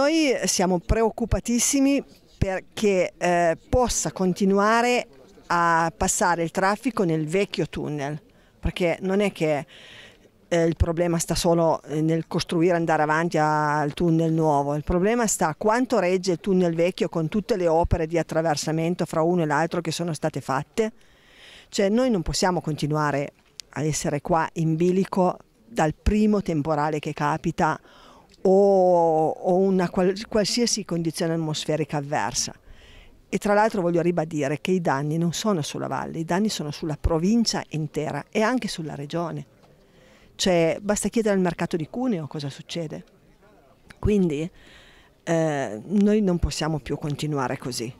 Noi siamo preoccupatissimi perché eh, possa continuare a passare il traffico nel vecchio tunnel, perché non è che eh, il problema sta solo eh, nel costruire, andare avanti al tunnel nuovo, il problema sta quanto regge il tunnel vecchio con tutte le opere di attraversamento fra uno e l'altro che sono state fatte. Cioè noi non possiamo continuare a essere qua in bilico dal primo temporale che capita o, o una qualsiasi condizione atmosferica avversa. E tra l'altro voglio ribadire che i danni non sono sulla valle, i danni sono sulla provincia intera e anche sulla regione. Cioè, basta chiedere al mercato di Cuneo cosa succede. Quindi eh, noi non possiamo più continuare così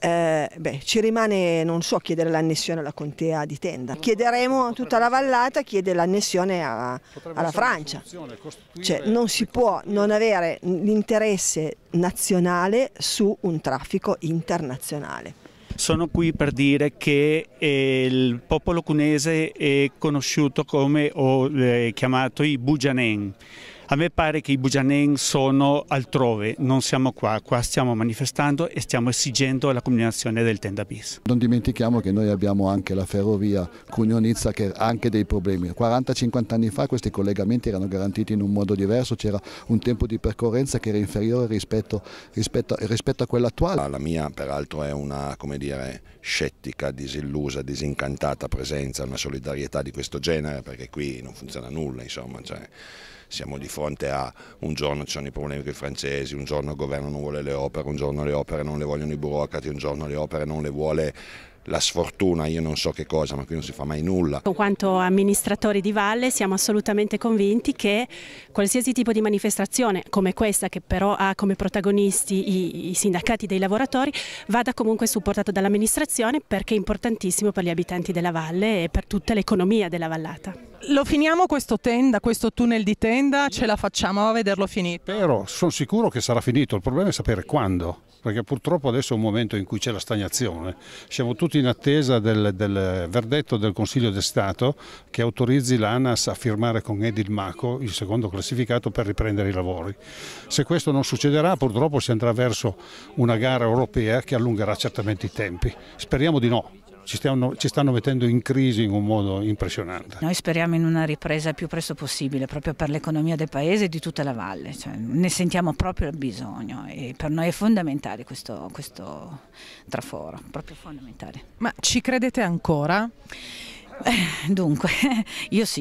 eh, beh, ci rimane, non so, chiedere l'annessione alla contea di Tenda. Chiederemo a tutta la vallata, chiede l'annessione alla Francia. Cioè, non si può non avere l'interesse nazionale su un traffico internazionale. Sono qui per dire che eh, il popolo cunese è conosciuto come, o eh, chiamato i Bugianen. A me pare che i Bugianen sono altrove, non siamo qua, qua stiamo manifestando e stiamo esigendo la combinazione del tenda bis. Non dimentichiamo che noi abbiamo anche la ferrovia cuneo che ha anche dei problemi. 40-50 anni fa questi collegamenti erano garantiti in un modo diverso, c'era un tempo di percorrenza che era inferiore rispetto, rispetto, rispetto a quello attuale. La mia peraltro è una dire, scettica, disillusa, disincantata presenza, una solidarietà di questo genere perché qui non funziona nulla insomma. Cioè siamo di fronte a un giorno ci sono i problemi con i francesi, un giorno il governo non vuole le opere, un giorno le opere non le vogliono i burocrati, un giorno le opere non le vuole la sfortuna, io non so che cosa, ma qui non si fa mai nulla. In quanto amministratori di Valle siamo assolutamente convinti che qualsiasi tipo di manifestazione come questa, che però ha come protagonisti i, i sindacati dei lavoratori, vada comunque supportato dall'amministrazione perché è importantissimo per gli abitanti della Valle e per tutta l'economia della vallata. Lo finiamo questo tenda, questo tunnel di tenda, ce la facciamo a vederlo finito? Però sono sicuro che sarà finito, il problema è sapere quando, perché purtroppo adesso è un momento in cui c'è la stagnazione, siamo tutti tutto in attesa del, del verdetto del Consiglio di Stato che autorizzi l'ANAS a firmare con Edil Maco, il secondo classificato, per riprendere i lavori. Se questo non succederà purtroppo si andrà verso una gara europea che allungherà certamente i tempi. Speriamo di no ci, stiamo, ci, stanno mettendo in crisi in un modo impressionante. Noi speriamo in una ripresa il più presto possibile, proprio per l'economia del paese e di tutta la valle, cioè, ne sentiamo proprio il bisogno e per noi è fondamentale questo, questo traforo, proprio fondamentale. Ma ci credete ancora? Eh, dunque, io sì.